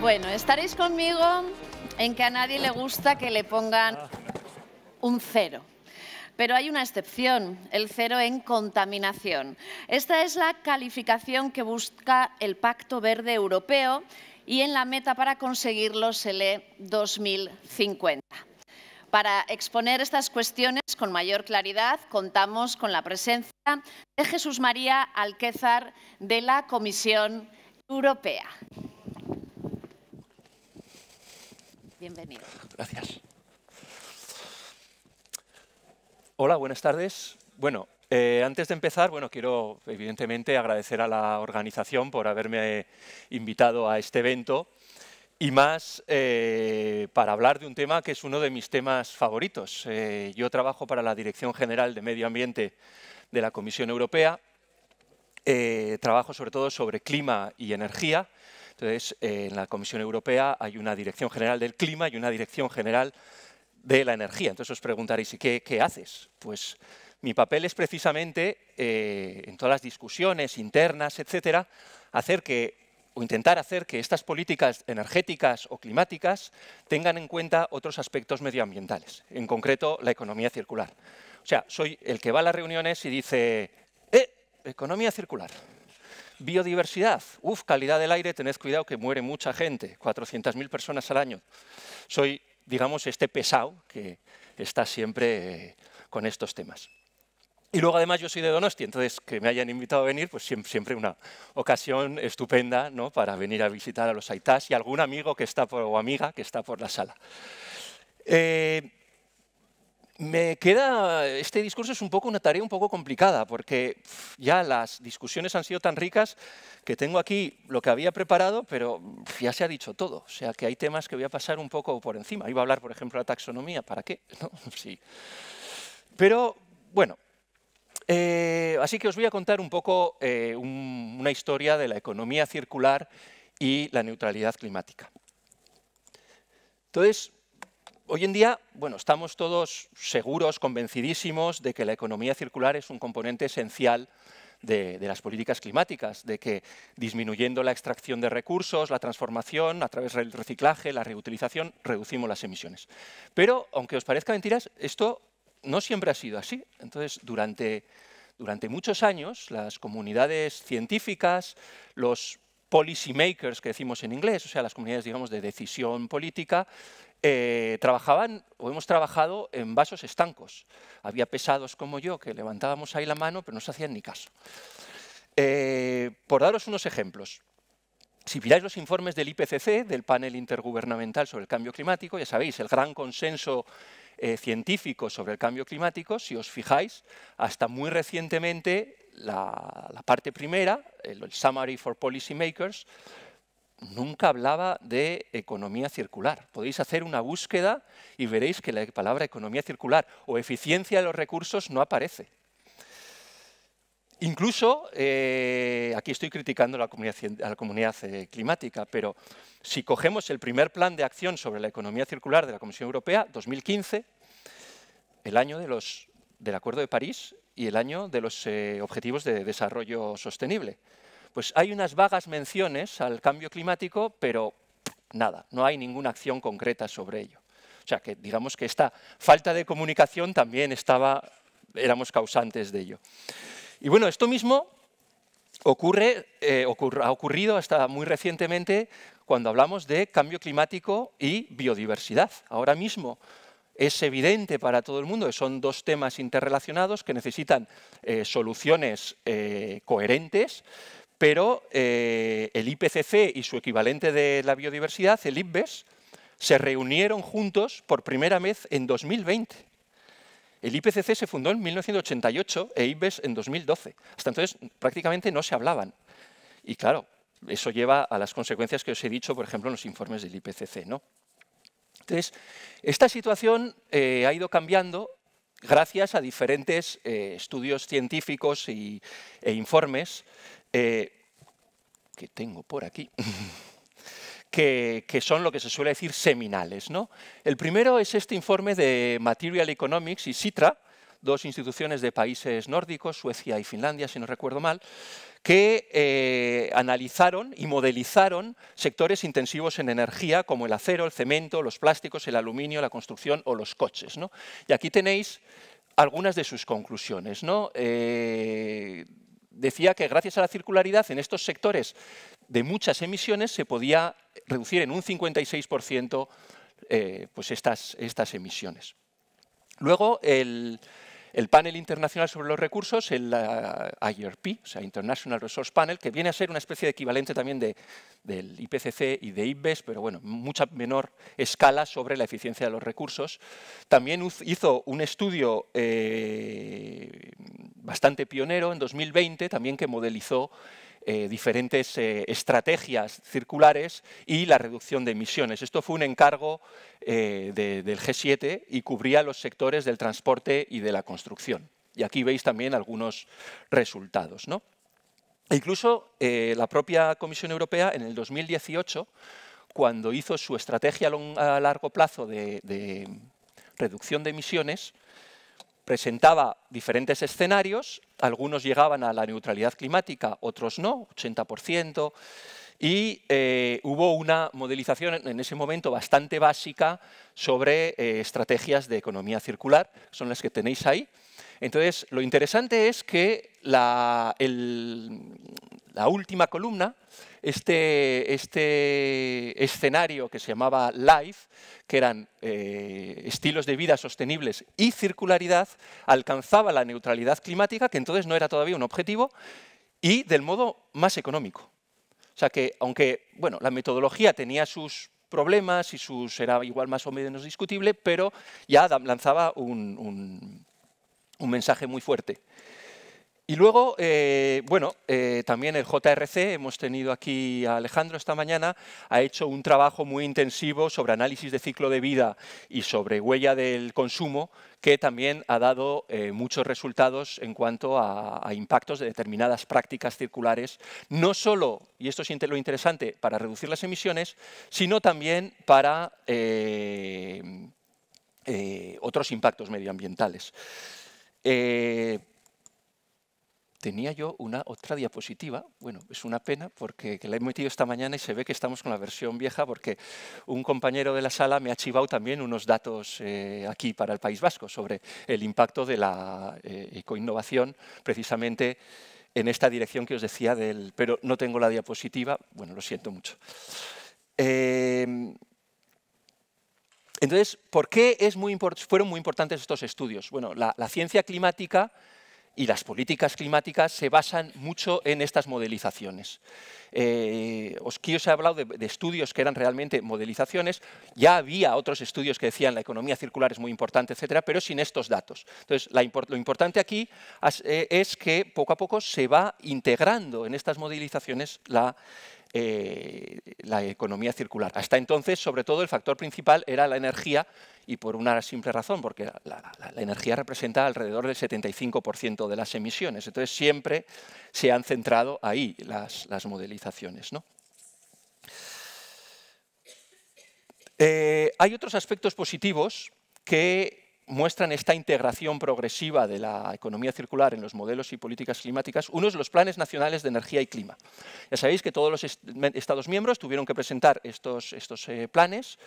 Bueno, estaréis conmigo en que a nadie le gusta que le pongan un cero. Pero hay una excepción, el cero en contaminación. Esta es la calificación que busca el Pacto Verde Europeo y en la meta para conseguirlo se lee 2050. Para exponer estas cuestiones con mayor claridad, contamos con la presencia de Jesús María Alquézar de la Comisión Europea. Bienvenido. Gracias. Hola, buenas tardes. Bueno, eh, antes de empezar, bueno, quiero evidentemente agradecer a la organización por haberme invitado a este evento y más eh, para hablar de un tema que es uno de mis temas favoritos. Eh, yo trabajo para la Dirección General de Medio Ambiente de la Comisión Europea, trabajo sobre todo sobre clima y energía entonces, en la Comisión Europea hay una Dirección General del Clima y una Dirección General de la Energía. Entonces os preguntaréis, ¿y qué, haces? Pues mi papel es precisamente, eh, en todas las discusiones internas, etcétera, hacer que o intentar hacer que estas políticas energéticas o climáticas tengan en cuenta otros aspectos medioambientales, en concreto la economía circular. O sea, soy el que va a las reuniones y dice, ¡eh! Economía circular. Biodiversidad. Uf, calidad del aire, tened cuidado que muere mucha gente, 400.000 personas al año. Soy, digamos, este pesado que está siempre eh, con estos temas. Y luego además yo soy de Donosti, entonces que me hayan invitado a venir, pues siempre, una ocasión estupenda ¿no? para venir a visitar a los Aitás y algún amigo que está por, o amiga que está por la sala. Eh, me queda, este discurso es un poco una tarea un poco complicada, porque ya las discusiones han sido tan ricas que tengo aquí lo que había preparado, pero ya se ha dicho todo. O sea, que hay temas que voy a pasar un poco por encima. Iba a hablar, por ejemplo, la taxonomía, ¿para qué? Sí. Pero, bueno, eh, así que os voy a contar un poco eh, una historia de la economía circular y la neutralidad climática. Entonces, Hoy en día, bueno, estamos todos seguros, convencidísimos de que la economía circular es un componente esencial de, las políticas climáticas, de que disminuyendo la extracción de recursos, la transformación a través del reciclaje, la reutilización, reducimos las emisiones. Pero, aunque os parezca mentiras, esto no siempre ha sido así. Entonces, durante, durante muchos años, las comunidades científicas, los policy makers que decimos en inglés, o sea, las comunidades digamos, de decisión política, eh, trabajaban o hemos trabajado en vasos estancos. Había pesados como yo que levantábamos ahí la mano, pero no se hacían ni caso. Eh, por daros unos ejemplos, si miráis los informes del IPCC, del panel intergubernamental sobre el cambio climático, ya sabéis, el gran consenso eh, científico sobre el cambio climático, si os fijáis, hasta muy recientemente la, parte primera, el Summary for Policymakers, nunca hablaba de economía circular. Podéis hacer una búsqueda y veréis que la palabra economía circular o eficiencia de los recursos no aparece. Incluso, eh, aquí estoy criticando a la comunidad, eh, climática, pero si cogemos el primer plan de acción sobre la economía circular de la Comisión Europea, 2015, el año del Acuerdo de París y el año de los eh, Objetivos de Desarrollo Sostenible, pues hay unas vagas menciones al cambio climático, pero nada, no hay ninguna acción concreta sobre ello. O sea, que digamos que esta falta de comunicación también estaba, éramos causantes de ello. Y bueno, esto mismo ocurre, eh, ha ocurrido hasta muy recientemente cuando hablamos de cambio climático y biodiversidad. Ahora mismo es evidente para todo el mundo que son dos temas interrelacionados que necesitan eh, soluciones eh, coherentes, pero eh, el IPCC y su equivalente de la biodiversidad, el IPBES, se reunieron juntos por primera vez en 2020. El IPCC se fundó en 1988 e IPBES en 2012. Hasta entonces prácticamente no se hablaban. Y claro, eso lleva a las consecuencias que os he dicho, por ejemplo, en los informes del IPCC. ¿no? Entonces, esta situación eh, ha ido cambiando gracias a diferentes eh, estudios científicos y, e informes eh, que tengo por aquí, que, son lo que se suele decir seminales. ¿no? El primero es este informe de Material Economics y Citra, dos instituciones de países nórdicos, Suecia y Finlandia, si no recuerdo mal, que eh, analizaron y modelizaron sectores intensivos en energía como el acero, el cemento, los plásticos, el aluminio, la construcción o los coches. Y aquí tenéis algunas de sus conclusiones. ¿no? Eh, decía que gracias a la circularidad en estos sectores de muchas emisiones se podía reducir en un 56% eh, pues estas, estas, emisiones. Luego, el, el panel internacional sobre los recursos, el IRP, o sea, International Resource Panel, que viene a ser una especie de equivalente también de, del IPCC y de IPBES, pero bueno, mucha menor escala sobre la eficiencia de los recursos. También hizo un estudio eh, bastante pionero en 2020, también que modelizó eh, diferentes eh, estrategias circulares y la reducción de emisiones. Esto fue un encargo eh, del G7 y cubría los sectores del transporte y de la construcción. Y aquí veis también algunos resultados. E incluso la propia Comisión Europea en el 2018, cuando hizo su estrategia a largo plazo de reducción de emisiones, presentaba diferentes escenarios, algunos llegaban a la neutralidad climática, otros no, 80%, y eh, hubo una modelización en ese momento bastante básica sobre eh, estrategias de economía circular, son las que tenéis ahí, entonces, lo interesante es que la, última columna, este, este, escenario que se llamaba LIFE, que eran eh, estilos de vida sostenibles y circularidad, alcanzaba la neutralidad climática, que entonces no era todavía un objetivo, y del modo más económico. O sea que, aunque bueno, la metodología tenía sus problemas y era igual más o menos discutible, pero ya lanzaba un un mensaje muy fuerte. Y luego, eh, bueno, eh, también el JRC, hemos tenido aquí a Alejandro esta mañana, ha hecho un trabajo muy intensivo sobre análisis de ciclo de vida y sobre huella del consumo, que también ha dado eh, muchos resultados en cuanto a, a, impactos de determinadas prácticas circulares, no solo, y esto es lo interesante, para reducir las emisiones, sino también para otros impactos medioambientales. Eh, tenía yo una otra diapositiva, bueno, es una pena porque la he metido esta mañana y se ve que estamos con la versión vieja porque un compañero de la sala me ha chivado también unos datos eh, aquí para el País Vasco sobre el impacto de la eh, ecoinnovación precisamente en esta dirección que os decía del... pero no tengo la diapositiva, bueno, lo siento mucho. Entonces, ¿por qué es muy fueron muy importantes estos estudios? Bueno, la, ciencia climática y las políticas climáticas se basan mucho en estas modelizaciones. Eh, os, he hablado de, estudios que eran realmente modelizaciones, ya había otros estudios que decían la economía circular es muy importante, etcétera, pero sin estos datos. Entonces, la, lo importante aquí eh, es que poco a poco se va integrando en estas modelizaciones la eh, la economía circular. Hasta entonces, sobre todo, el factor principal era la energía y por una simple razón, porque la, energía representa alrededor del 75% de las emisiones. Entonces, siempre se han centrado ahí las, modelizaciones. Eh, hay otros aspectos positivos que muestran esta integración progresiva de la economía circular en los modelos y políticas climáticas, uno es los planes nacionales de energía y clima. Ya sabéis que todos los Estados miembros tuvieron que presentar estos, estos eh, planes,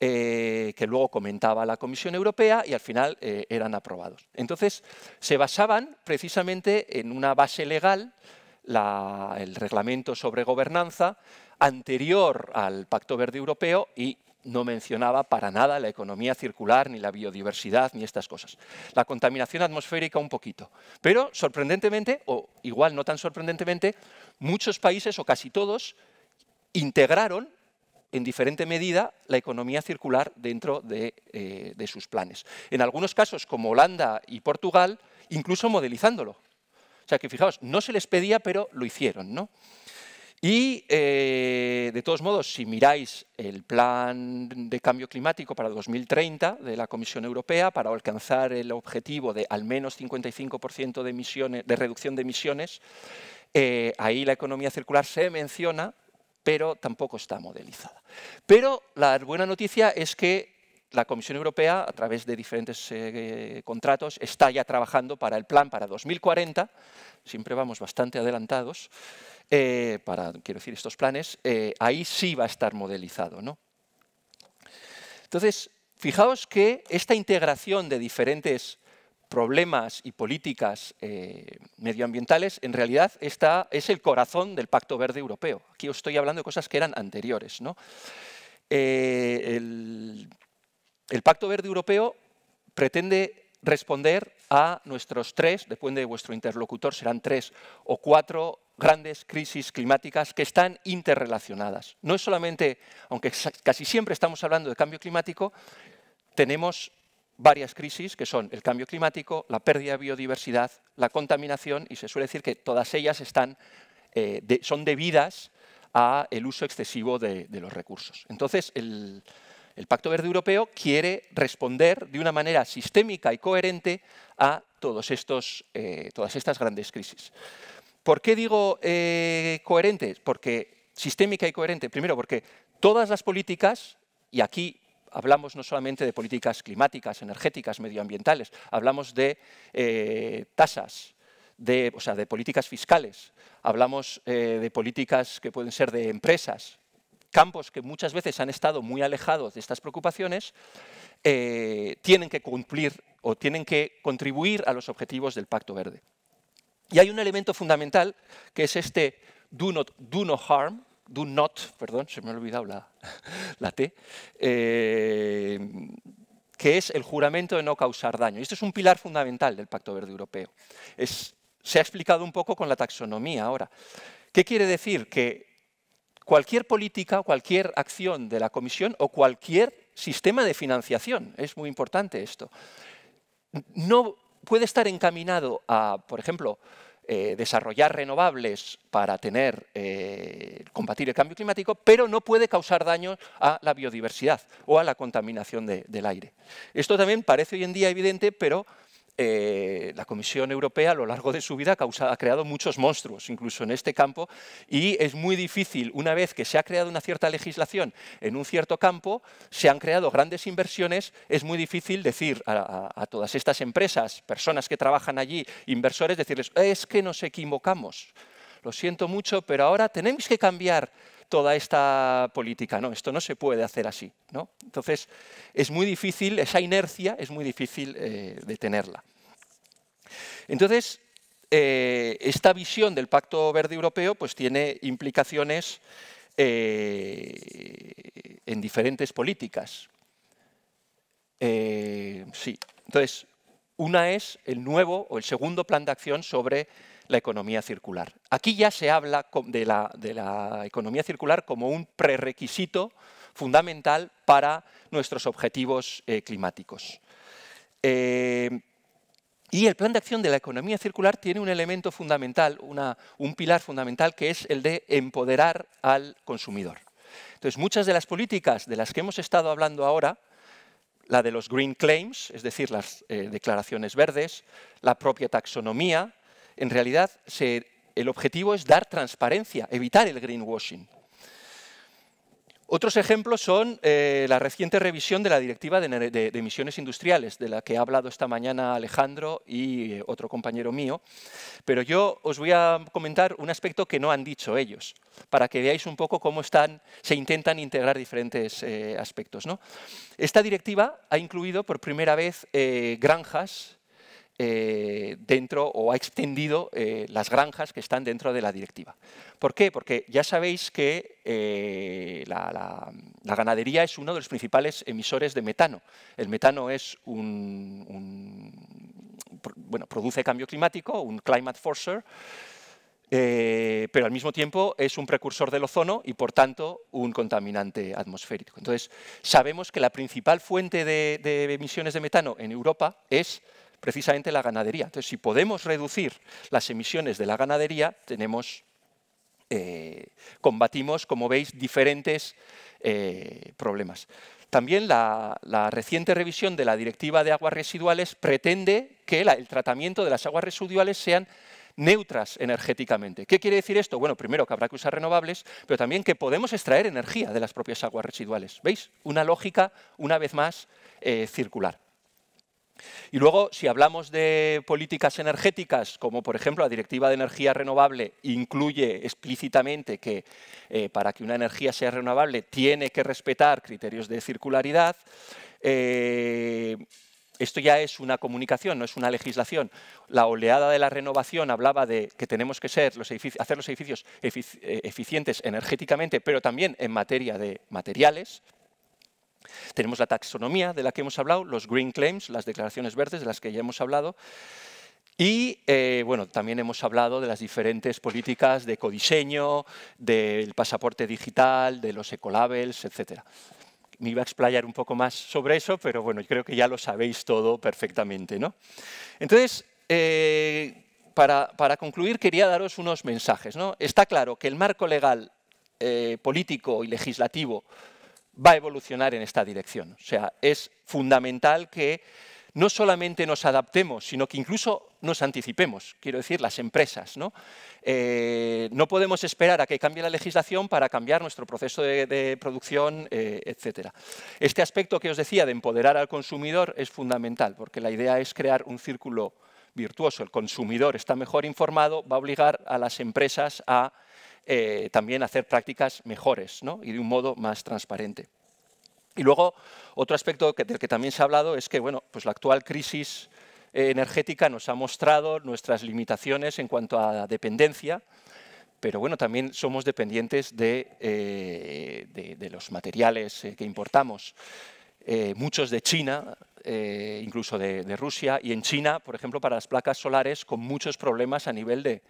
eh, que luego comentaba la Comisión Europea y al final eh, eran aprobados. Entonces, se basaban precisamente en una base legal, el reglamento sobre gobernanza, anterior al Pacto Verde Europeo y no mencionaba para nada la economía circular, ni la biodiversidad, ni estas cosas. La contaminación atmosférica un poquito. Pero sorprendentemente, o igual no tan sorprendentemente, muchos países, o casi todos, integraron en diferente medida la economía circular dentro de, eh, sus planes. En algunos casos, como Holanda y Portugal, incluso modelizándolo. O sea que fijaos, no se les pedía, pero lo hicieron. ¿no? Y, eh, de todos modos, si miráis el plan de cambio climático para 2030 de la Comisión Europea para alcanzar el objetivo de al menos 55% de, emisiones, de reducción de emisiones, eh, ahí la economía circular se menciona, pero tampoco está modelizada. Pero la buena noticia es que la Comisión Europea, a través de diferentes eh, contratos, está ya trabajando para el plan para 2040, siempre vamos bastante adelantados, eh, para, quiero decir, estos planes, eh, ahí sí va a estar modelizado. Entonces, fijaos que esta integración de diferentes problemas y políticas eh, medioambientales, en realidad es el corazón del Pacto Verde Europeo. Aquí os estoy hablando de cosas que eran anteriores. El, el Pacto Verde Europeo pretende responder a nuestros tres, depende de vuestro interlocutor, serán tres o cuatro grandes crisis climáticas que están interrelacionadas. No es solamente, aunque casi siempre estamos hablando de cambio climático, tenemos varias crisis que son el cambio climático, la pérdida de biodiversidad, la contaminación y se suele decir que todas ellas están, eh, son debidas al uso excesivo de, los recursos. Entonces, el, Pacto Verde Europeo quiere responder de una manera sistémica y coherente a todos estos, eh, todas estas grandes crisis. ¿Por qué digo eh, coherentes? Porque sistémica y coherente. Primero, porque todas las políticas, y aquí hablamos no solamente de políticas climáticas, energéticas, medioambientales, hablamos de eh, tasas, de, o sea, de políticas fiscales, hablamos eh, de políticas que pueden ser de empresas, campos que muchas veces han estado muy alejados de estas preocupaciones, tienen que cumplir o tienen que contribuir a los objetivos del Pacto Verde. Y hay un elemento fundamental que es este do, not, do no harm, do not, perdón, se me ha olvidado la, T, eh, que es el juramento de no causar daño. Y esto es un pilar fundamental del Pacto Verde Europeo. se ha explicado un poco con la taxonomía ahora. ¿Qué quiere decir? Que cualquier política, cualquier acción de la Comisión o cualquier sistema de financiación, es muy importante esto, no puede estar encaminado a, por ejemplo, eh, desarrollar renovables para tener, eh, combatir el cambio climático, pero no puede causar daño a la biodiversidad o a la contaminación del aire. Esto también parece hoy en día evidente, pero eh, la Comisión Europea a lo largo de su vida ha, creado muchos monstruos, incluso en este campo, y es muy difícil, una vez que se ha creado una cierta legislación en un cierto campo, se han creado grandes inversiones, es muy difícil decir a, a todas estas empresas, personas que trabajan allí, inversores, decirles, es que nos equivocamos, lo siento mucho, pero ahora tenemos que cambiar toda esta política. No, esto no se puede hacer así. ¿no? Entonces, es muy difícil, esa inercia es muy difícil eh, detenerla. Entonces, eh, esta visión del Pacto Verde Europeo pues, tiene implicaciones eh, en diferentes políticas. sí, entonces, una es el nuevo o el segundo plan de acción sobre la economía circular. Aquí ya se habla de la, de la economía circular como un prerequisito fundamental para nuestros objetivos eh, climáticos. Eh, y el plan de acción de la economía circular tiene un elemento fundamental, una, un pilar fundamental, que es el de empoderar al consumidor. Entonces, muchas de las políticas de las que hemos estado hablando ahora, la de los green claims, es decir, las eh, declaraciones verdes, la propia taxonomía, en realidad el objetivo es dar transparencia, evitar el greenwashing. Otros ejemplos son eh, la reciente revisión de la Directiva de, Emisiones Industriales, de la que ha hablado esta mañana Alejandro y eh, otro compañero mío. Pero yo os voy a comentar un aspecto que no han dicho ellos, para que veáis un poco cómo están, se intentan integrar diferentes eh, aspectos. Esta directiva ha incluido por primera vez granjas eh, dentro o ha extendido eh, las granjas que están dentro de la directiva. ¿Por qué? Porque ya sabéis que eh, la, ganadería es uno de los principales emisores de metano. El metano es un, bueno, produce cambio climático, un climate forcer, pero al mismo tiempo es un precursor del ozono y por tanto un contaminante atmosférico. Entonces, sabemos que la principal fuente de emisiones de metano en Europa es precisamente la ganadería. Entonces, si podemos reducir las emisiones de la ganadería, tenemos, eh, combatimos, como veis, diferentes eh, problemas. También la, reciente revisión de la Directiva de Aguas Residuales pretende que el tratamiento de las aguas residuales sean neutras energéticamente. ¿Qué quiere decir esto? Bueno, primero que habrá que usar renovables, pero también que podemos extraer energía de las propias aguas residuales. ¿Veis? Una lógica, una vez más, eh, circular. Y luego, si hablamos de políticas energéticas, como por ejemplo la Directiva de Energía Renovable incluye explícitamente que eh, para que una energía sea renovable tiene que respetar criterios de circularidad, eh, esto ya es una comunicación, no es una legislación. La oleada de la renovación hablaba de que tenemos que ser hacer los edificios eh, eficientes energéticamente, pero también en materia de materiales, tenemos la taxonomía de la que hemos hablado, los green claims, las declaraciones verdes de las que ya hemos hablado, y eh, bueno, también hemos hablado de las diferentes políticas de codiseño, del pasaporte digital, de los ecolabels, etc. Me iba a explayar un poco más sobre eso, pero bueno, creo que ya lo sabéis todo perfectamente. ¿no? Entonces, eh, para, para, concluir, quería daros unos mensajes. ¿no? Está claro que el marco legal, eh, político y legislativo va a evolucionar en esta dirección. O sea, es fundamental que no solamente nos adaptemos, sino que incluso nos anticipemos, quiero decir, las empresas. No, eh, no podemos esperar a que cambie la legislación para cambiar nuestro proceso de, producción, eh, etcétera. etc. Este aspecto que os decía de empoderar al consumidor es fundamental, porque la idea es crear un círculo virtuoso. El consumidor está mejor informado, va a obligar a las empresas a eh, también hacer prácticas mejores ¿no? y de un modo más transparente. Y luego, otro aspecto que, del que también se ha hablado es que bueno, pues la actual crisis eh, energética nos ha mostrado nuestras limitaciones en cuanto a dependencia, pero bueno, también somos dependientes de, eh, de, de los materiales que importamos. Eh, muchos de China, eh, incluso de, Rusia, y en China, por ejemplo, para las placas solares, con muchos problemas a nivel de,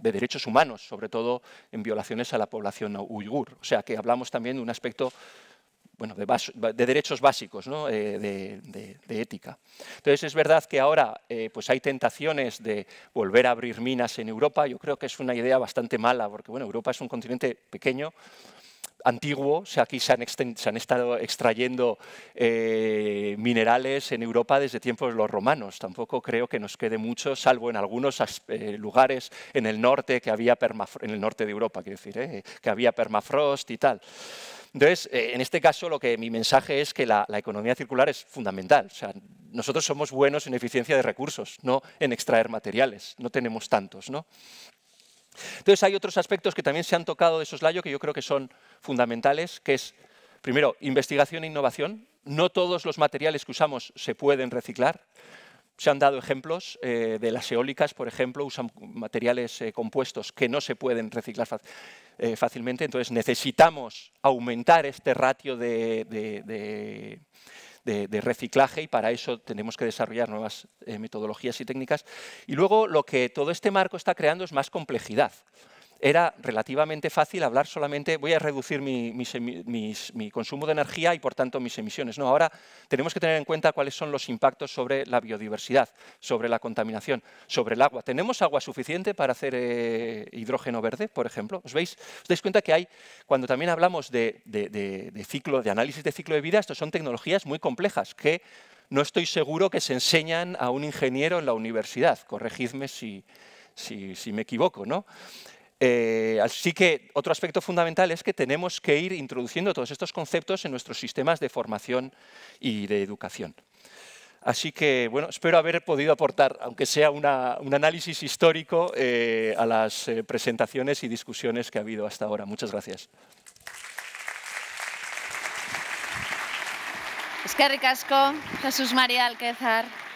derechos humanos, sobre todo en violaciones a la población uigur. O sea, que hablamos también de un aspecto bueno, de, derechos básicos, ¿no? Eh, de, ética. Entonces, es verdad que ahora pues hay tentaciones de volver a abrir minas en Europa. Yo creo que es una idea bastante mala, porque bueno, Europa es un continente pequeño, antiguo, sea, aquí se han, estado extrayendo eh, minerales en Europa desde tiempos de los romanos. Tampoco creo que nos quede mucho, salvo en algunos eh, lugares en el norte que había en el norte de Europa, quiero decir, eh, que había permafrost y tal. Entonces, en este caso, lo que mi mensaje es que la, economía circular es fundamental. sea, nosotros somos buenos en eficiencia de recursos, no en extraer materiales. No tenemos tantos, ¿no? Entonces hay otros aspectos que también se han tocado de soslayo que yo creo que son fundamentales, que es, primero, investigación e innovación. No todos los materiales que usamos se pueden reciclar. Se han dado ejemplos eh, de las eólicas, por ejemplo, usan materiales eh, compuestos que no se pueden reciclar eh, fácilmente. Entonces necesitamos aumentar este ratio de de, reciclaje y para eso tenemos que desarrollar nuevas eh, metodologías y técnicas. Y luego lo que todo este marco está creando es más complejidad era relativamente fácil hablar solamente, voy a reducir mi, consumo de energía y por tanto mis emisiones. No, ahora tenemos que tener en cuenta cuáles son los impactos sobre la biodiversidad, sobre la contaminación, sobre el agua. ¿Tenemos agua suficiente para hacer eh, hidrógeno verde, por ejemplo? ¿Os, veis? ¿Os dais cuenta que hay, cuando también hablamos de, ciclo, de análisis de ciclo de vida, estas son tecnologías muy complejas que no estoy seguro que se enseñan a un ingeniero en la universidad. Corregidme si, si me equivoco, ¿no? Eh, así que otro aspecto fundamental es que tenemos que ir introduciendo todos estos conceptos en nuestros sistemas de formación y de educación. Así que, bueno, espero haber podido aportar, aunque sea un análisis histórico, eh, a las eh, presentaciones y discusiones que ha habido hasta ahora. Muchas gracias. que Jesús María Alquezar.